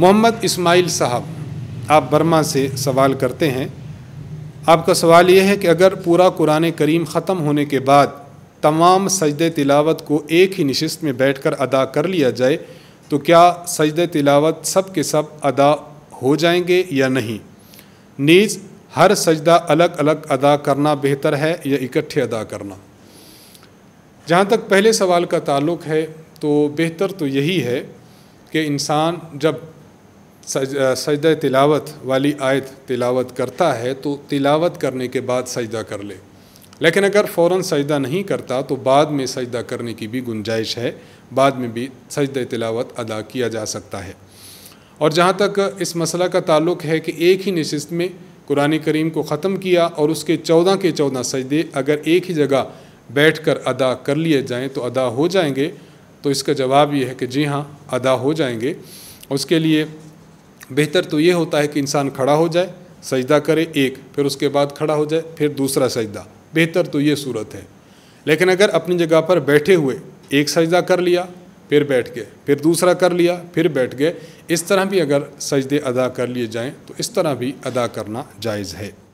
मोहम्मद इस्माइल साहब आप बर्मा से सवाल करते हैं आपका सवाल यह है कि अगर पूरा कुरान करीम ख़त्म होने के बाद तमाम सजद तिलावत को एक ही नशस्त में बैठ कर अदा कर लिया जाए तो क्या सजद तिलावत सब के सब अदा हो जाएंगे या नहीं नीज़ हर सजदा अलग अलग अदा करना बेहतर है या इकट्ठे अदा करना जहाँ तक पहले सवाल का ताल्लुक है तो बेहतर तो यही है कि इंसान जब सज सजद तिलावत वाली आयत तिलावत करता है तो तिलावत करने के बाद सजदा कर ले लेकिन अगर फ़ौर सजदा नहीं करता तो बाद में सजदा करने की भी गुंजाइश है बाद में भी सजद तिलावत अदा किया जा सकता है और जहाँ तक इस मसला का ताल्लुक है कि एक ही नशस्त में कुरान करीम को ख़त्म किया और उसके चौदह के चौदह सजदे अगर एक ही जगह बैठ कर अदा कर लिए जाएँ तो अदा हो जाएंगे तो इसका जवाब ये है कि जी हाँ अदा हो जाएंगे उसके लिए बेहतर तो ये होता है कि इंसान खड़ा हो जाए सजदा करे एक फिर उसके बाद खड़ा हो जाए फिर दूसरा सजदा बेहतर तो ये सूरत है लेकिन अगर अपनी जगह पर बैठे हुए एक सजदा कर लिया फिर बैठ गए फिर दूसरा कर लिया फिर बैठ गए इस तरह भी अगर सजदे अदा कर लिए जाएं तो इस तरह भी अदा करना जायज़ है